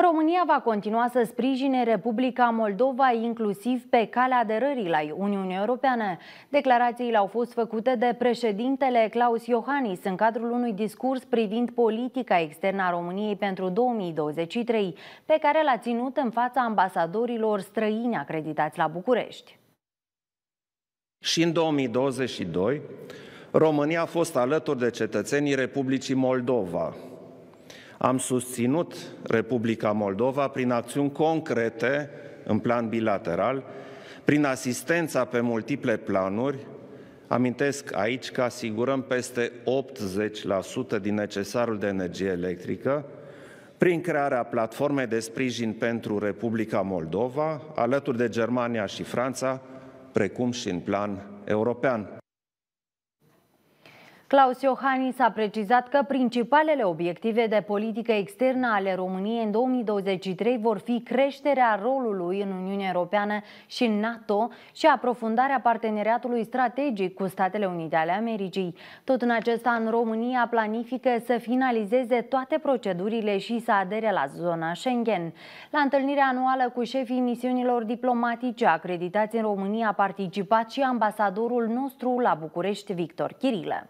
România va continua să sprijine Republica Moldova inclusiv pe calea aderării la Uniunea Europeană. Declarațiile au fost făcute de președintele Claus Iohannis în cadrul unui discurs privind politica externă a României pentru 2023, pe care l-a ținut în fața ambasadorilor străini acreditați la București. Și în 2022, România a fost alături de cetățenii Republicii Moldova, am susținut Republica Moldova prin acțiuni concrete în plan bilateral, prin asistența pe multiple planuri, Amintesc aici că asigurăm peste 80% din necesarul de energie electrică prin crearea platformei de sprijin pentru Republica Moldova, alături de Germania și Franța, precum și în plan european. Claus Iohannis a precizat că principalele obiective de politică externă ale României în 2023 vor fi creșterea rolului în Uniunea Europeană și în NATO și aprofundarea parteneriatului strategic cu Statele Unite ale Americii. Tot în acest an, România planifică să finalizeze toate procedurile și să adere la zona Schengen. La întâlnirea anuală cu șefii misiunilor diplomatice acreditați în România a participat și ambasadorul nostru la București, Victor Chirilă.